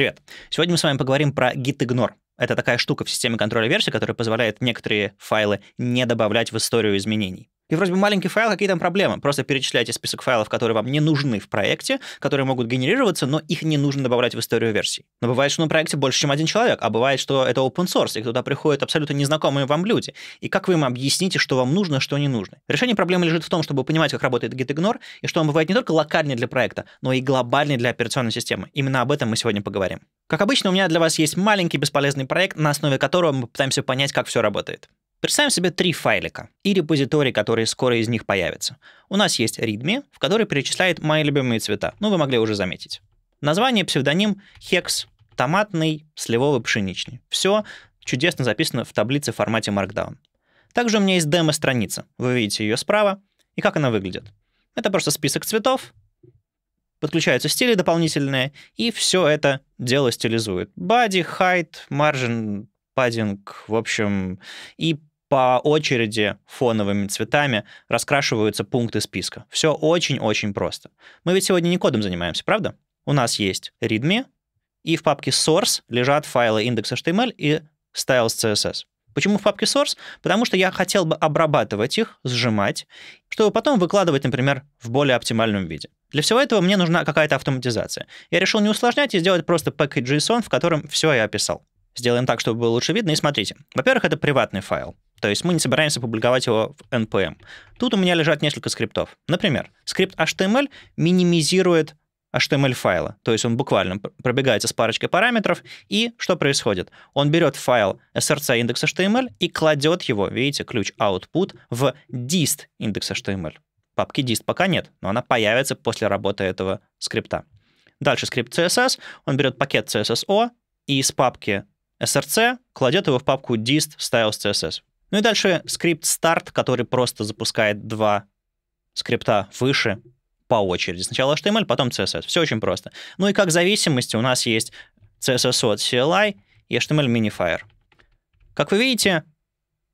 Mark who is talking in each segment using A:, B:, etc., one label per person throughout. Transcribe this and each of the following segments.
A: Привет. Сегодня мы с вами поговорим про gitignore. Это такая штука в системе контроля версий, которая позволяет некоторые файлы не добавлять в историю изменений. И вроде бы маленький файл, какие там проблемы? Просто перечисляйте список файлов, которые вам не нужны в проекте, которые могут генерироваться, но их не нужно добавлять в историю версий. Но бывает, что на проекте больше, чем один человек, а бывает, что это open source, и туда приходят абсолютно незнакомые вам люди. И как вы им объясните, что вам нужно, а что не нужно? Решение проблемы лежит в том, чтобы понимать, как работает gitignore, и что он бывает не только локальный для проекта, но и глобальный для операционной системы. Именно об этом мы сегодня поговорим. Как обычно, у меня для вас есть маленький бесполезный проект, на основе которого мы пытаемся понять, как все работает. Представим себе три файлика и репозитории, которые скоро из них появятся. У нас есть readme, в который перечисляет мои любимые цвета. Ну, вы могли уже заметить. Название, псевдоним, хекс, томатный, сливовый, пшеничный. Все чудесно записано в таблице в формате Markdown. Также у меня есть демо-страница. Вы видите ее справа. И как она выглядит? Это просто список цветов, подключаются стили дополнительные, и все это дело стилизует. Body, height, margin, padding, в общем, и по очереди фоновыми цветами раскрашиваются пункты списка. Все очень-очень просто. Мы ведь сегодня не кодом занимаемся, правда? У нас есть readme, и в папке source лежат файлы index.html и styles.css. Почему в папке source? Потому что я хотел бы обрабатывать их, сжимать, чтобы потом выкладывать, например, в более оптимальном виде. Для всего этого мне нужна какая-то автоматизация. Я решил не усложнять и сделать просто package.json, в котором все я описал. Сделаем так, чтобы было лучше видно, и смотрите. Во-первых, это приватный файл. То есть мы не собираемся публиковать его в NPM. Тут у меня лежат несколько скриптов. Например, скрипт HTML минимизирует HTML-файла. То есть он буквально пробегается с парочкой параметров, и что происходит? Он берет файл src индекс HTML и кладет его, видите, ключ output в dist индекс HTML. Папки dist пока нет, но она появится после работы этого скрипта. Дальше скрипт CSS, он берет пакет CSSO и из папки src кладет его в папку dist stylescss ну и дальше скрипт старт, который просто запускает два скрипта выше по очереди. Сначала HTML, потом CSS. Все очень просто. Ну и как зависимости у нас есть CSS от CLI и HTML Minifier. Как вы видите,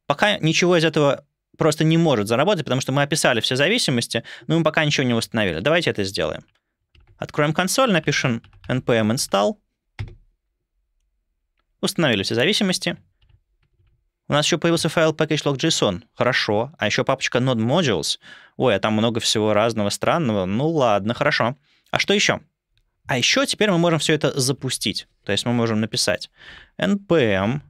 A: пока ничего из этого просто не может заработать, потому что мы описали все зависимости, но мы пока ничего не установили. Давайте это сделаем. Откроем консоль, напишем npm install. Установили все зависимости. У нас еще появился файл package.log.json. Хорошо. А еще папочка node modules. Ой, а там много всего разного странного. Ну ладно, хорошо. А что еще? А еще теперь мы можем все это запустить. То есть мы можем написать npm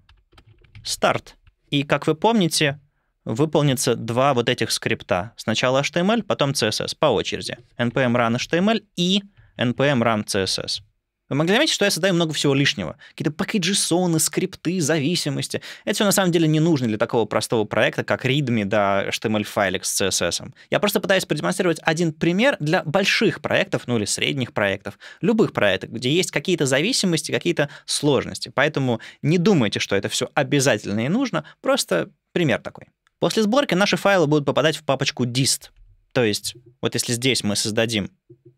A: start. И, как вы помните, выполнится два вот этих скрипта. Сначала HTML, потом CSS по очереди. npm run HTML и npm run CSS. Вы могли заметить, что я создаю много всего лишнего. Какие-то пакеджисоны, скрипты, зависимости. Это все на самом деле не нужно для такого простого проекта, как readme, да, HTML-файлик с CSS. Я просто пытаюсь продемонстрировать один пример для больших проектов, ну или средних проектов, любых проектов, где есть какие-то зависимости, какие-то сложности. Поэтому не думайте, что это все обязательно и нужно, просто пример такой. После сборки наши файлы будут попадать в папочку dist. То есть, вот если здесь мы создадим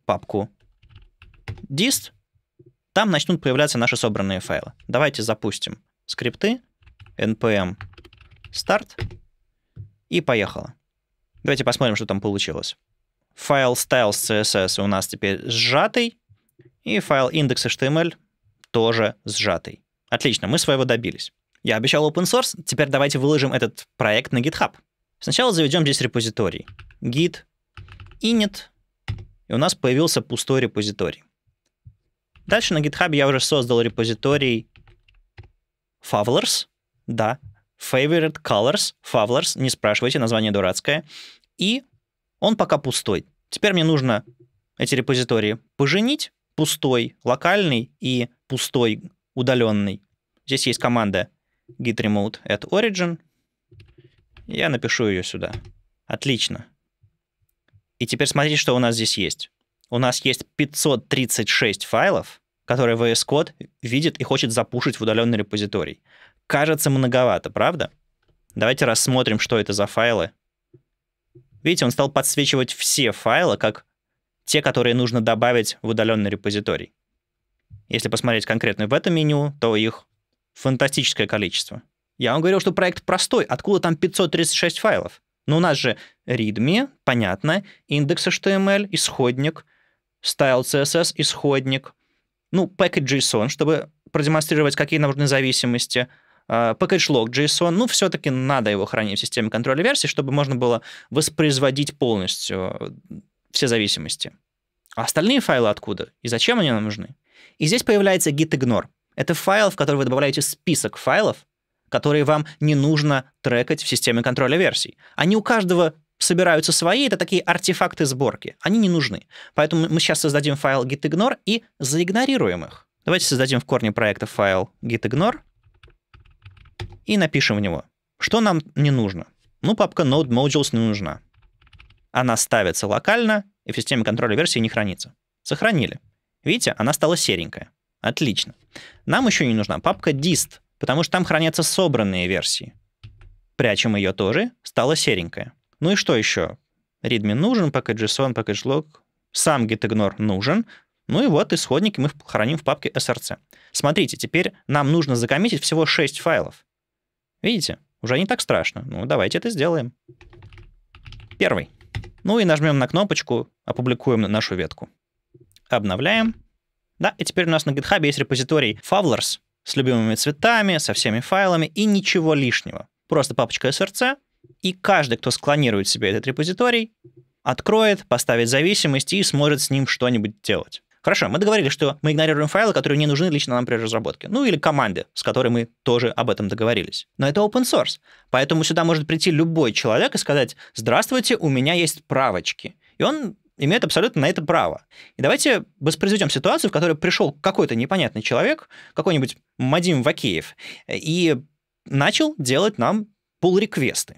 A: папку dist, там начнут появляться наши собранные файлы. Давайте запустим скрипты, npm start, и поехало. Давайте посмотрим, что там получилось. Файл styles.css у нас теперь сжатый, и файл index.html тоже сжатый. Отлично, мы своего добились. Я обещал open source, теперь давайте выложим этот проект на GitHub. Сначала заведем здесь репозиторий. git init, и у нас появился пустой репозиторий. Дальше на GitHub я уже создал репозиторий Favlers, да, Favorite Colors, Favlers, не спрашивайте, название дурацкое. И он пока пустой. Теперь мне нужно эти репозитории поженить, пустой локальный и пустой удаленный. Здесь есть команда git remote at origin. Я напишу ее сюда. Отлично. И теперь смотрите, что у нас здесь есть у нас есть 536 файлов, которые VS Code видит и хочет запушить в удаленный репозиторий. Кажется многовато, правда? Давайте рассмотрим, что это за файлы. Видите, он стал подсвечивать все файлы, как те, которые нужно добавить в удаленный репозиторий. Если посмотреть конкретно в этом меню, то их фантастическое количество. Я вам говорил, что проект простой. Откуда там 536 файлов? Но ну, у нас же readme, понятно, индекс HTML, исходник — style CSS, исходник, ну, package.json, чтобы продемонстрировать, какие нам нужны зависимости, package log JSON, ну, все-таки надо его хранить в системе контроля версий, чтобы можно было воспроизводить полностью э, все зависимости. А остальные файлы откуда? И зачем они нам нужны? И здесь появляется gitignore. Это файл, в который вы добавляете список файлов, которые вам не нужно трекать в системе контроля версий. Они у каждого собираются свои, это такие артефакты сборки. Они не нужны. Поэтому мы сейчас создадим файл gitignore и заигнорируем их. Давайте создадим в корне проекта файл gitignore и напишем в него. Что нам не нужно? Ну, папка node modules не нужна. Она ставится локально и в системе контроля версии не хранится. Сохранили. Видите, она стала серенькая. Отлично. Нам еще не нужна папка dist, потому что там хранятся собранные версии. Прячем ее тоже, стала серенькая. Ну и что еще? Readme нужен, package.json, package.log, сам gitignore нужен, ну и вот исходники мы храним в папке src. Смотрите, теперь нам нужно закоммитить всего 6 файлов. Видите? Уже не так страшно. Ну, давайте это сделаем. Первый. Ну и нажмем на кнопочку «Опубликуем нашу ветку». Обновляем. Да, и теперь у нас на GitHub есть репозиторий Favlers с любимыми цветами, со всеми файлами и ничего лишнего. Просто папочка src, и каждый, кто склонирует себе этот репозиторий, откроет, поставит зависимость и сможет с ним что-нибудь делать. Хорошо, мы договорились, что мы игнорируем файлы, которые не нужны лично нам при разработке. Ну или команды, с которой мы тоже об этом договорились. Но это open source. Поэтому сюда может прийти любой человек и сказать, здравствуйте, у меня есть правочки. И он имеет абсолютно на это право. И давайте воспроизведем ситуацию, в которой пришел какой-то непонятный человек, какой-нибудь Мадим Вакеев, и начал делать нам pull-реквесты.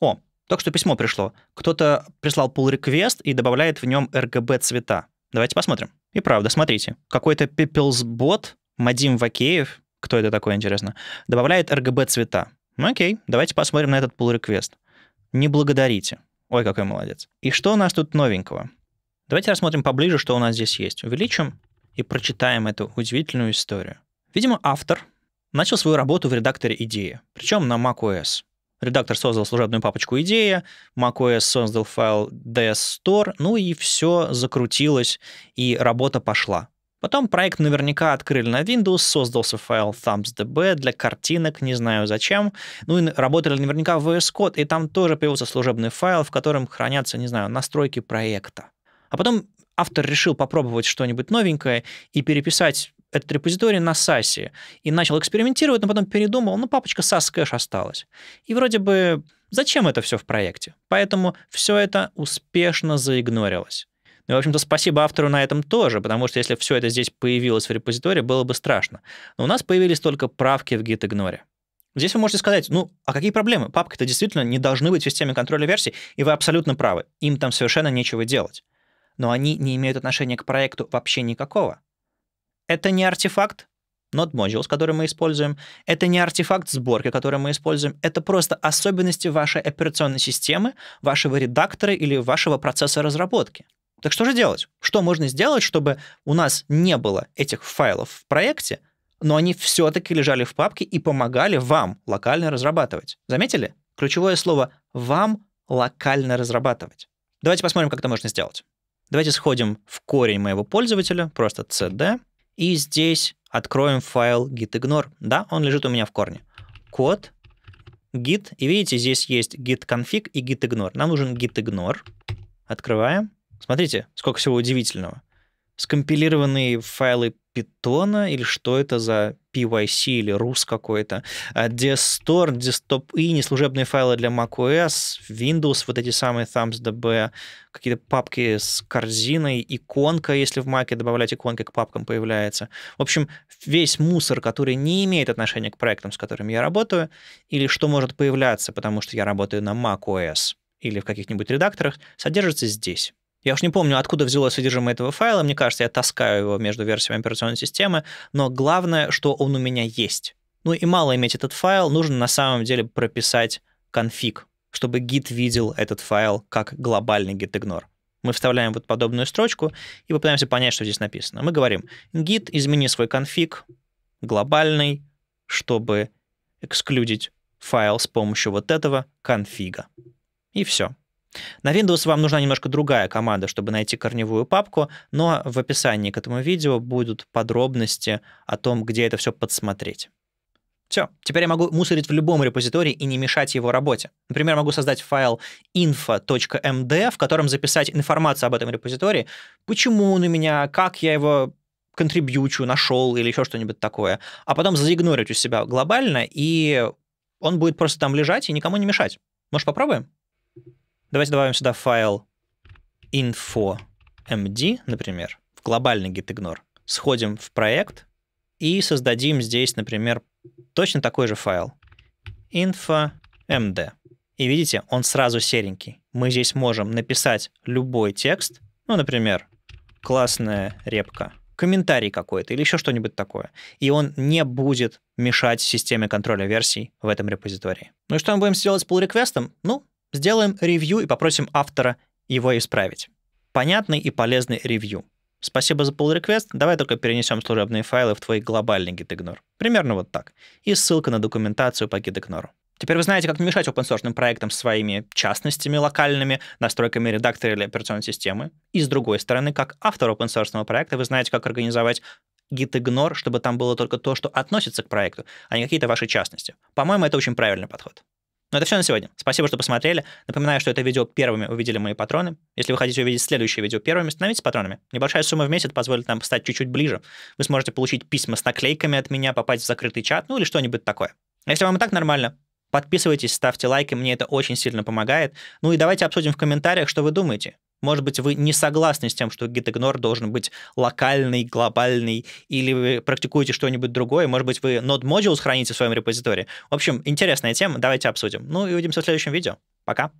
A: О, только что письмо пришло. Кто-то прислал pull request и добавляет в нем RGB цвета. Давайте посмотрим. И правда, смотрите. Какой-то Peoples Мадим Вакеев, кто это такой, интересно, добавляет RGB цвета. Ну, окей, давайте посмотрим на этот pull request. Не благодарите. Ой, какой молодец. И что у нас тут новенького? Давайте рассмотрим поближе, что у нас здесь есть. Увеличим и прочитаем эту удивительную историю. Видимо, автор начал свою работу в редакторе идеи, причем на macOS. Редактор создал служебную папочку «Идея», macOS создал файл ds-store, ну и все закрутилось, и работа пошла. Потом проект наверняка открыли на Windows, создался файл thumbs.db для картинок, не знаю зачем. Ну и работали наверняка в VS Code, и там тоже появился служебный файл, в котором хранятся, не знаю, настройки проекта. А потом автор решил попробовать что-нибудь новенькое и переписать этот репозиторий на SAS и начал экспериментировать, но потом передумал, ну, папочка SAS кэш осталась. И вроде бы зачем это все в проекте? Поэтому все это успешно заигнорилось. Ну в общем-то, спасибо автору на этом тоже, потому что если все это здесь появилось в репозитории, было бы страшно. Но у нас появились только правки в Gitignore. Здесь вы можете сказать, ну, а какие проблемы? Папки-то действительно не должны быть в системе контроля версий, и вы абсолютно правы, им там совершенно нечего делать. Но они не имеют отношения к проекту вообще никакого. Это не артефакт Node Modules, который мы используем. Это не артефакт сборки, который мы используем. Это просто особенности вашей операционной системы, вашего редактора или вашего процесса разработки. Так что же делать? Что можно сделать, чтобы у нас не было этих файлов в проекте, но они все-таки лежали в папке и помогали вам локально разрабатывать? Заметили? Ключевое слово «вам локально разрабатывать». Давайте посмотрим, как это можно сделать. Давайте сходим в корень моего пользователя, просто cd, и здесь откроем файл gitignore. Да, он лежит у меня в корне. Код, git, и видите, здесь есть .gitconfig и .gitignore. Нам нужен .gitignore. Открываем. Смотрите, сколько всего удивительного скомпилированные файлы питона или что это за PYC или RUS какой-то, а Desktop и неслужебные файлы для macOS, Windows, вот эти самые ThumbsDB, какие-то папки с корзиной, иконка, если в Mac добавлять иконки к папкам появляется. В общем, весь мусор, который не имеет отношения к проектам, с которыми я работаю, или что может появляться, потому что я работаю на macOS или в каких-нибудь редакторах, содержится здесь. Я уж не помню, откуда взялось содержимое этого файла. Мне кажется, я таскаю его между версиями операционной системы. Но главное, что он у меня есть. Ну и мало иметь этот файл, нужно на самом деле прописать конфиг, чтобы Git видел этот файл как глобальный gitignore. Мы вставляем вот подобную строчку и попытаемся понять, что здесь написано. Мы говорим, Git, измени свой конфиг глобальный, чтобы эксклюдить файл с помощью вот этого конфига. И все. На Windows вам нужна немножко другая команда, чтобы найти корневую папку, но в описании к этому видео будут подробности о том, где это все подсмотреть. Все, теперь я могу мусорить в любом репозитории и не мешать его работе. Например, могу создать файл info.md, в котором записать информацию об этом репозитории, почему он у меня, как я его контрибьючу, нашел или еще что-нибудь такое, а потом заигнорить у себя глобально, и он будет просто там лежать и никому не мешать. Может, попробуем? Давайте добавим сюда файл info.md, например, в глобальный gitignore. Сходим в проект и создадим здесь, например, точно такой же файл info.md. И видите, он сразу серенький. Мы здесь можем написать любой текст, ну, например, классная репка, комментарий какой-то или еще что-нибудь такое. И он не будет мешать системе контроля версий в этом репозитории. Ну и что мы будем сделать с pull реквестом Ну, Сделаем ревью и попросим автора его исправить. Понятный и полезный ревью. Спасибо за pull request, давай только перенесем служебные файлы в твой глобальный GitIgnore. Примерно вот так. И ссылка на документацию по GitIgnore. Теперь вы знаете, как не мешать open проектам своими частностями локальными, настройками редактора или операционной системы. И с другой стороны, как автор open проекта, вы знаете, как организовать gitignore, чтобы там было только то, что относится к проекту, а не какие-то ваши частности. По-моему, это очень правильный подход. Но это все на сегодня. Спасибо, что посмотрели. Напоминаю, что это видео первыми увидели мои патроны. Если вы хотите увидеть следующее видео первыми, становитесь патронами. Небольшая сумма в месяц позволит нам стать чуть-чуть ближе. Вы сможете получить письма с наклейками от меня, попасть в закрытый чат, ну или что-нибудь такое. А если вам и так нормально, подписывайтесь, ставьте лайки, мне это очень сильно помогает. Ну и давайте обсудим в комментариях, что вы думаете. Может быть, вы не согласны с тем, что гид-игнор должен быть локальный, глобальный, или вы практикуете что-нибудь другое, может быть, вы Node модуль храните в своем репозитории. В общем, интересная тема, давайте обсудим. Ну и увидимся в следующем видео. Пока!